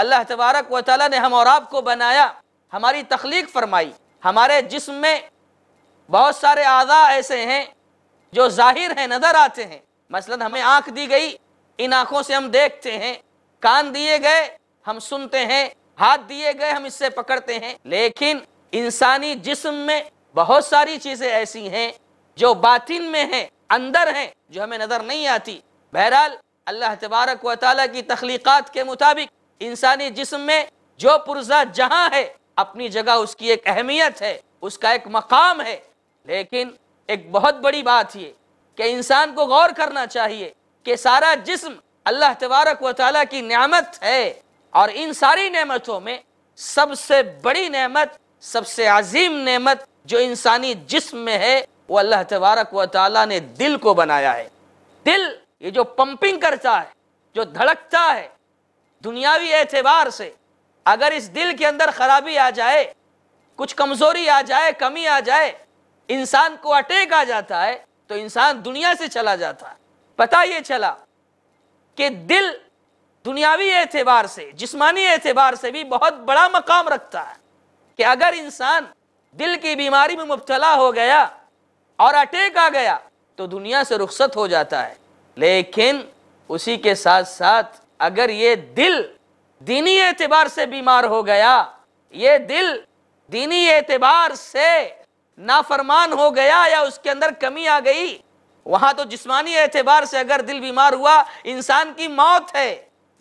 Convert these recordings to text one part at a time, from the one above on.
अल्लाह तबारक व ताली ने हम और आपको बनाया हमारी तख्लीक फरमाई हमारे जिस्म में बहुत सारे आज़ा ऐसे हैं जो ज़ाहिर हैं नज़र आते हैं मसलन हमें आँख दी गई इन आँखों से हम देखते हैं कान दिए गए हम सुनते हैं हाथ दिए गए हम इससे पकड़ते हैं लेकिन इंसानी जिस्म में बहुत सारी चीज़ें ऐसी हैं जो बातिन में हैं अंदर हैं जो हमें नज़र नहीं आती बहरहाल अल्लाह तबारक व ताली की तख्लीक़ात के मुताबिक इंसानी जिस्म में जो पुरजा जहां है अपनी जगह उसकी एक अहमियत है उसका एक मकाम है लेकिन एक बहुत बड़ी बात ये कि इंसान को गौर करना चाहिए कि सारा जिस्म अल्लाह तबारक व ताली की नेमत है और इन सारी नेमतों में सबसे बड़ी नेमत सबसे अजीम नेमत जो इंसानी जिस्म में है वो अल्लाह तबारक व ताली ने दिल को बनाया है दिल ये जो पंपिंग करता है जो धड़कता है दुनियावी एतबार से अगर इस दिल के अंदर खराबी आ जाए कुछ कमजोरी आ जाए कमी आ जाए इंसान को अटैक आ जाता है तो इंसान दुनिया से चला जाता है पता ये चला कि दिल दुनियावी एतबार से जिस्मानी एतबार से भी बहुत बड़ा मकाम रखता है कि अगर इंसान दिल की बीमारी में मुबतला हो गया और अटैक आ गया तो दुनिया से रुखसत हो जाता है लेकिन उसी के साथ साथ अगर ये दिल दीनी एतबार से बीमार हो गया ये दिल दीनी एतबार से नाफरमान हो गया या उसके अंदर कमी आ गई वहां तो जिस्मानी एतबार से अगर दिल बीमार हुआ इंसान की मौत है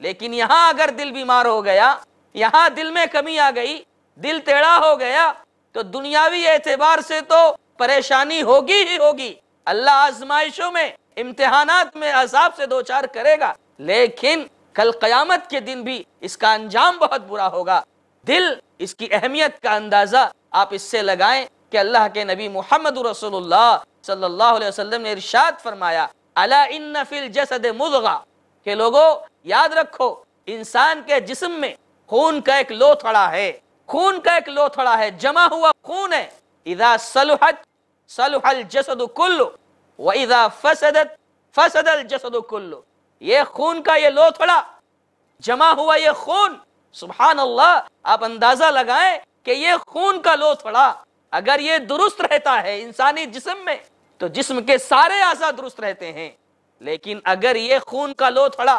लेकिन यहाँ अगर दिल बीमार हो गया यहाँ दिल में कमी आ गई दिल टेढ़ा हो गया तो दुनियावी एतबार से तो परेशानी होगी ही होगी अल्लाह आजमाइशों में इम्तिहानात में अजाब से दो चार करेगा लेकिन कल क़यामत के दिन भी इसका अंजाम बहुत बुरा होगा दिल इसकी अहमियत का अंदाज़ा आप इससे लगाएं कि अल्लाह के नबी मोहम्मद ने इरशाद फरमाया अला जसद मुदगा के लोगो याद रखो इंसान के जिसम में खून का एक लोथड़ा है खून का एक लोथड़ा है जमा हुआ खून है इधा सलहत सलहल जसद कुल्लु व फसदत फसदल जसद ये खून का ये लो थोड़ा जमा हुआ ये खून सुबहान अल्लाह आप अंदाजा लगाएं कि ये खून का लो थोड़ा अगर ये दुरुस्त रहता है इंसानी जिसम में तो जिस्म के सारे आजा दुरुस्त रहते हैं लेकिन अगर ये खून का लो थोड़ा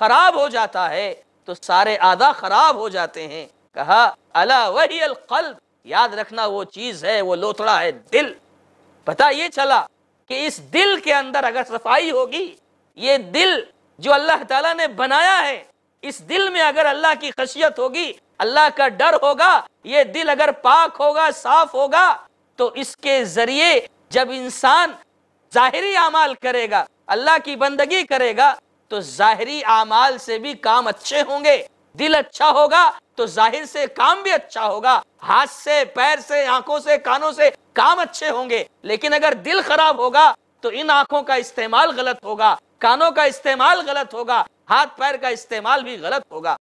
खराब हो जाता है तो सारे आधा खराब हो जाते हैं कहा अला वही कल्ब याद रखना वो चीज है वो लोथड़ा है दिल पता ये चला कि इस दिल के अंदर अगर सफाई होगी ये दिल जो अल्लाह ताला ने बनाया है इस दिल में अगर अल्लाह की खशियत होगी अल्लाह का डर होगा ये दिल अगर पाक होगा साफ होगा तो इसके जरिए जब इंसान जाहिरी आमाल करेगा अल्लाह की बंदगी करेगा तो जाहरी अमाल से भी काम अच्छे होंगे दिल अच्छा होगा तो जाहिर से काम भी अच्छा होगा हाथ से पैर से आंखों से कानों से काम अच्छे होंगे लेकिन अगर दिल खराब होगा तो इन आंखों का इस्तेमाल गलत होगा कानों का इस्तेमाल गलत होगा हाथ पैर का इस्तेमाल भी गलत होगा